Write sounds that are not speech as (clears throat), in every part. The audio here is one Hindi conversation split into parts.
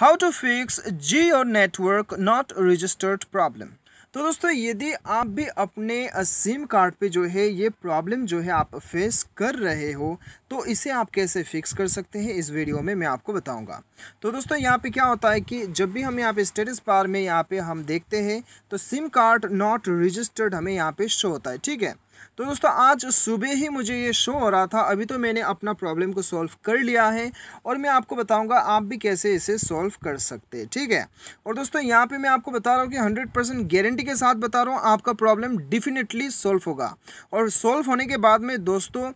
हाउ टू फिक्स जी और नेटवर्क नॉट रजिस्टर्ड प्रॉब्लम तो दोस्तों यदि आप भी अपने सिम कार्ड पे जो है ये प्रॉब्लम जो है आप फेस कर रहे हो तो इसे आप कैसे फिक्स कर सकते हैं इस वीडियो में मैं आपको बताऊंगा तो दोस्तों यहाँ पे क्या होता है कि जब भी हम यहाँ पे स्टेटस बार में यहाँ पे हम देखते हैं तो सिम कार्ड नॉट रजिस्टर्ड हमें यहाँ पे शो होता है ठीक है तो दोस्तों आज सुबह ही मुझे ये शो हो रहा था अभी तो मैंने अपना प्रॉब्लम को सॉल्व कर लिया है और मैं आपको बताऊंगा आप भी कैसे इसे सॉल्व कर सकते हैं ठीक है और दोस्तों यहाँ पे मैं आपको बता रहा हूँ कि हंड्रेड परसेंट गारंटी के साथ बता रहा हूँ आपका प्रॉब्लम डिफिनेटली सॉल्व होगा और सॉल्व होने के बाद में दोस्तों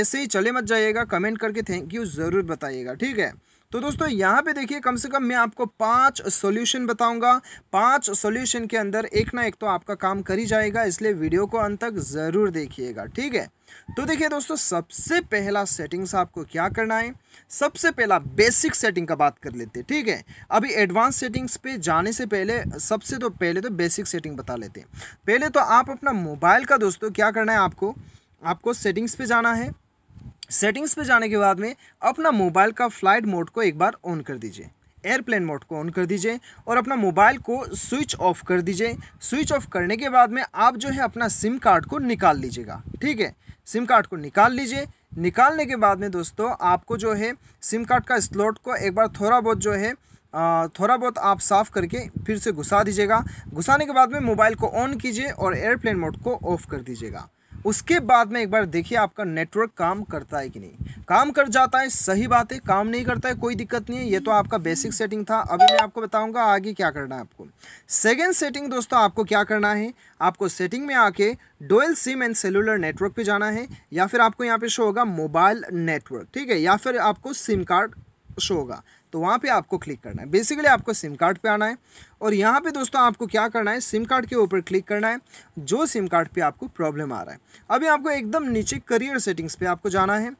ऐसे ही चले मत जाइएगा कमेंट करके थैंक यू ज़रूर बताइएगा ठीक है तो दोस्तों यहाँ पे देखिए कम से कम मैं आपको पांच सॉल्यूशन बताऊंगा पांच सॉल्यूशन के अंदर एक ना एक तो आपका काम कर ही जाएगा इसलिए वीडियो को अंत तक ज़रूर देखिएगा ठीक है तो देखिए दोस्तों सबसे पहला सेटिंग्स आपको क्या करना है सबसे पहला बेसिक सेटिंग का बात कर लेते हैं ठीक है अभी एडवांस सेटिंग्स पे जाने से पहले सबसे तो पहले तो बेसिक सेटिंग बता लेते हैं पहले तो आप अपना मोबाइल का दोस्तों क्या करना है आपको आपको सेटिंग्स पे जाना है सेटिंग्स पे जाने के बाद में अपना मोबाइल का फ्लाइट मोड को एक बार ऑन कर दीजिए एयरप्लेन मोड को ऑन कर दीजिए और अपना मोबाइल को स्विच ऑफ कर दीजिए स्विच ऑफ करने के बाद में आप जो है अपना सिम कार्ड को निकाल लीजिएगा ठीक है सिम कार्ड को निकाल लीजिए निकालने के बाद में दोस्तों आपको जो है सिम कार्ड का स्लॉट को एक बार थोड़ा बहुत जो है थोड़ा बहुत आप साफ़ करके फिर से घुसा दीजिएगा घुसाने के बाद में मोबाइल को ऑन कीजिए और एयरप्लेन मोड को ऑफ़ कर दीजिएगा उसके बाद में एक बार देखिए आपका नेटवर्क काम करता है कि नहीं काम कर जाता है सही बात है काम नहीं करता है कोई दिक्कत नहीं है ये तो आपका बेसिक सेटिंग था अभी मैं आपको बताऊंगा आगे क्या करना है आपको सेकेंड सेटिंग दोस्तों आपको क्या करना है आपको सेटिंग में आके dual SIM and cellular network पर जाना है या फिर आपको यहाँ पे शो होगा मोबाइल नेटवर्क ठीक है या फिर आपको सिम कार्ड शो होगा तो वहाँ पे आपको क्लिक करना है बेसिकली आपको सिम कार्ड पे आना है और यहाँ पे दोस्तों आपको क्या करना है सिम कार्ड के ऊपर क्लिक करना है जो सिम कार्ड पे आपको प्रॉब्लम आ रहा है अभी आपको एकदम नीचे करियर सेटिंग्स पे आपको जाना है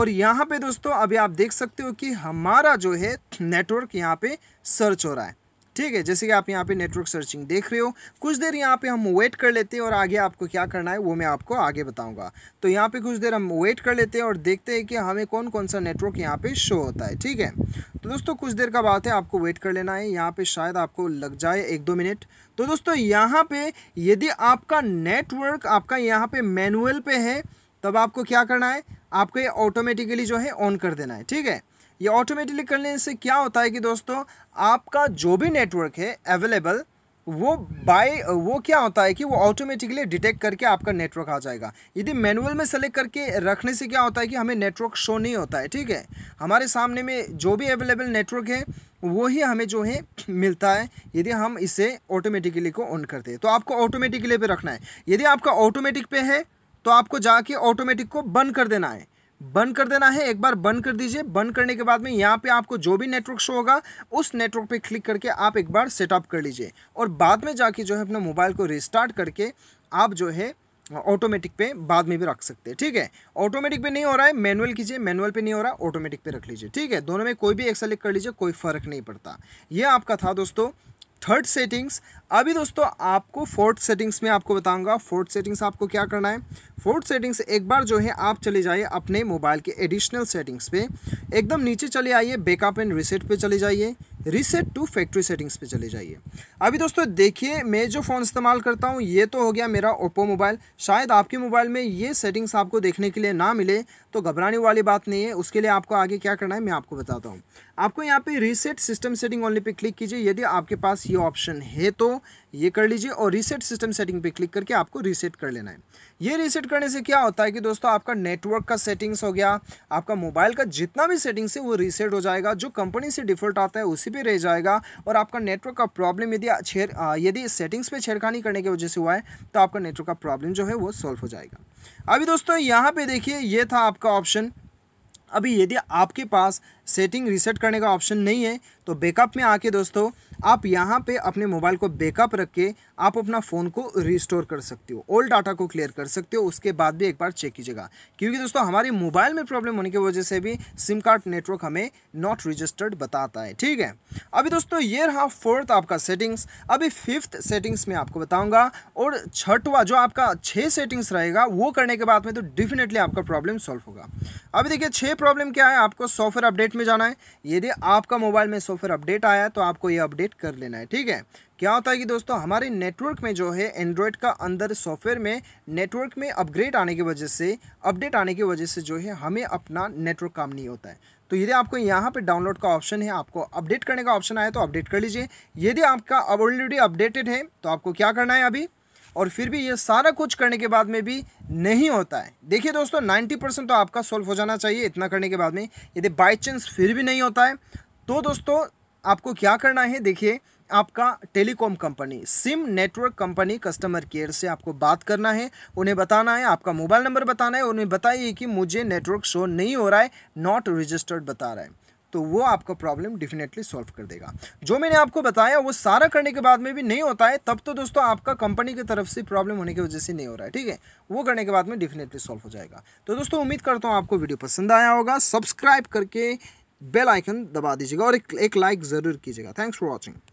और यहाँ पे दोस्तों अभी आप देख सकते हो कि हमारा जो है नेटवर्क यहाँ पे सर्च हो रहा है ठीक है जैसे कि आप यहाँ पे नेटवर्क सर्चिंग देख रहे हो कुछ देर यहाँ पे हम वेट कर लेते हैं और आगे आपको क्या करना है वो मैं आपको आगे बताऊँगा तो यहाँ पे कुछ देर हम वेट कर लेते हैं और देखते हैं कि हमें कौन कौन सा नेटवर्क यहाँ पे शो होता है ठीक है तो दोस्तों कुछ देर का बात है आपको वेट कर लेना है यहाँ पे शायद आपको लग जाए एक दो मिनट तो दोस्तों यहाँ पे यदि आपका नेटवर्क आपका यहाँ पे मैनुअल पे है तब आपको क्या करना है आपको ये ऑटोमेटिकली जो है ऑन कर देना है ठीक है ये ऑटोमेटिकली करने से क्या होता है कि दोस्तों आपका जो भी नेटवर्क है अवेलेबल वो बाय वो क्या होता है कि वो ऑटोमेटिकली डिटेक्ट करके आपका नेटवर्क आ जाएगा यदि मैनुअल में सेलेक्ट करके रखने से क्या होता है कि हमें नेटवर्क शो नहीं होता है ठीक है हमारे सामने में जो भी अवेलेबल नेटवर्क है वो ही हमें जो है (clears throat) मिलता है यदि हम इसे ऑटोमेटिकली को ऑन करते हैं तो आपको ऑटोमेटिकली पे रखना है यदि आपका ऑटोमेटिक पे है तो आपको जाके ऑटोमेटिक को बंद कर देना है बंद कर देना है एक बार बंद कर दीजिए बंद करने के बाद में यहाँ पे आपको जो भी नेटवर्क शो होगा उस नेटवर्क पे क्लिक करके आप एक बार सेटअप कर लीजिए और बाद में जाके जो है अपने मोबाइल को रिस्टार्ट करके आप जो है ऑटोमेटिक पे बाद में भी रख सकते हैं ठीक है ऑटोमेटिक पे नहीं हो रहा है मैनुअल कीजिए मैनुअल पे नहीं हो रहा ऑटोमेटिक पे रख लीजिए ठीक है दोनों में कोई भी एक सेलेक्ट कर लीजिए कोई फर्क नहीं पड़ता ये आपका था दोस्तों थर्ड सेटिंग्स अभी दोस्तों आपको फोर्थ सेटिंग्स में आपको बताऊंगा फोर्थ सेटिंग्स आपको क्या करना है फोर्थ सेटिंग्स एक बार जो है आप चले जाइए अपने मोबाइल के एडिशनल सेटिंग्स पे एकदम नीचे चले आइए बैकअप एंड रिसेट पे चले जाइए रीसेट टू फैक्ट्री सेटिंग्स पे चले जाइए अभी दोस्तों देखिए मैं जो फ़ोन इस्तेमाल करता हूँ ये तो हो गया मेरा ओप्पो मोबाइल शायद आपके मोबाइल में ये सेटिंग्स आपको देखने के लिए ना मिले तो घबराने वाली बात नहीं है उसके लिए आपको आगे क्या करना है मैं आपको बताता हूँ आपको यहाँ पे रीसेट सिस्टम सेटिंग ओनली पे क्लिक कीजिए यदि आपके पास ये ऑप्शन है तो ये कर लीजिए और रीसेट सिस्टम सेटिंग पे क्लिक करके आपको रीसेट कर लेना है ये रीसेट करने से क्या होता है कि दोस्तों आपका नेटवर्क का सेटिंग्स हो गया आपका मोबाइल का जितना भी सेटिंग्स है वो रीसेट हो जाएगा जो कंपनी से डिफ़ॉल्ट आता है उसी पे रह जाएगा और आपका नेटवर्क का प्रॉब्लम यदि यदि सेटिंग्स पे छेड़खानी करने की वजह से हुआ है तो आपका नेटवर्क का प्रॉब्लम जो है वो सॉल्व हो जाएगा अभी दोस्तों यहाँ पे देखिए ये था आपका ऑप्शन अभी यदि आपके पास सेटिंग रिसेट करने का ऑप्शन नहीं है तो बैकअप में आके दोस्तों आप यहाँ पे अपने मोबाइल को बैकअप रख के आप अपना फ़ोन को रिस्टोर कर सकते हो ओल्ड डाटा को क्लियर कर सकते हो उसके बाद भी एक बार चेक कीजिएगा क्योंकि दोस्तों हमारे मोबाइल में प्रॉब्लम होने की वजह से भी सिम कार्ड नेटवर्क हमें नॉट रजिस्टर्ड बताता है ठीक है अभी दोस्तों ये रहा फोर्थ आपका सेटिंग्स अभी फिफ्थ सेटिंग्स में आपको बताऊँगा और छठवा जो आपका छः सेटिंग्स रहेगा वो करने के बाद में तो डेफिनेटली आपका प्रॉब्लम सॉल्व होगा अभी देखिए छः प्रॉब्लम क्या है आपको सॉफ्टवेयर अपडेट में जाना है यदि आपका मोबाइल में सॉफ्टवेयर अपडेट आया है तो आपको ये अपडेट सेट कर लेना है ठीक है क्या होता है कि दोस्तों हमारे नेटवर्क में जो है एंड्रॉयड का अंदर सॉफ्टवेयर में नेटवर्क में अपग्रेड आने की वजह से अपडेट आने की वजह से जो है हमें अपना नेटवर्क काम नहीं होता है तो यदि आपको यहाँ पे डाउनलोड का ऑप्शन है आपको अपडेट करने का ऑप्शन आया तो अपडेट कर लीजिए यदि आपका ऑलरेडी अपडेटेड है तो आपको क्या करना है अभी और फिर भी ये सारा कुछ करने के बाद में भी नहीं होता है देखिए दोस्तों 90 परसेंट तो आपका सॉल्व हो जाना चाहिए इतना करने के बाद में यदि बाई चांस फिर भी नहीं होता है तो दोस्तों आपको क्या करना है देखिए आपका telecom company SIM network company customer care से आपको बात करना है उन्हें बताना है आपका मोबाइल नंबर बताना है उन्हें बताइए कि मुझे नेटवर्क शो नहीं हो रहा है नॉट रजिस्टर्ड बता रहा है तो वो आपका प्रॉब्लम डेफिनेटली सॉल्व कर देगा जो मैंने आपको बताया वो सारा करने के बाद में भी नहीं होता है तब तो दोस्तों आपका कंपनी की तरफ से प्रॉब्लम होने की वजह से नहीं हो रहा है ठीक है वो करने के बाद में डेफिनेटली सॉल्व हो जाएगा तो दोस्तों उम्मीद करता हूँ आपको वीडियो पसंद आया होगा सब्सक्राइब करके बेल आइकन दबा दीजिएगा और एक, लाइक ज़रूर कीजिएगा थैंक्स फॉर वॉचिंग